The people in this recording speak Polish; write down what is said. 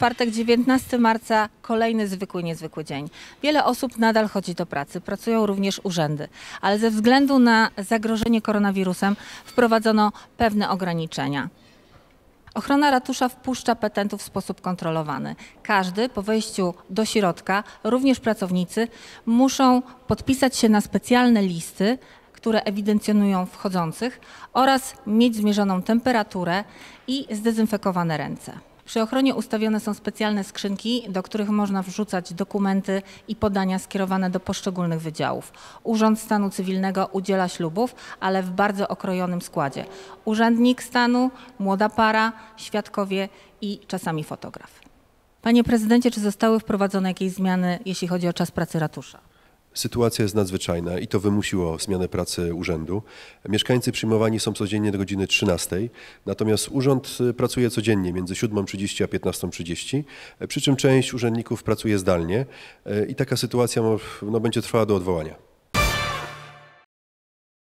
czwartek, 19 marca, kolejny zwykły, niezwykły dzień. Wiele osób nadal chodzi do pracy, pracują również urzędy, ale ze względu na zagrożenie koronawirusem wprowadzono pewne ograniczenia. Ochrona ratusza wpuszcza petentów w sposób kontrolowany. Każdy po wejściu do środka, również pracownicy, muszą podpisać się na specjalne listy, które ewidencjonują wchodzących oraz mieć zmierzoną temperaturę i zdezynfekowane ręce. Przy ochronie ustawione są specjalne skrzynki, do których można wrzucać dokumenty i podania skierowane do poszczególnych wydziałów. Urząd Stanu Cywilnego udziela ślubów, ale w bardzo okrojonym składzie. Urzędnik stanu, młoda para, świadkowie i czasami fotograf. Panie prezydencie, czy zostały wprowadzone jakieś zmiany, jeśli chodzi o czas pracy ratusza? Sytuacja jest nadzwyczajna i to wymusiło zmianę pracy urzędu. Mieszkańcy przyjmowani są codziennie do godziny 13, natomiast urząd y, pracuje codziennie między 7.30 a 15.30, przy czym część urzędników pracuje zdalnie y, i taka sytuacja no, będzie trwała do odwołania.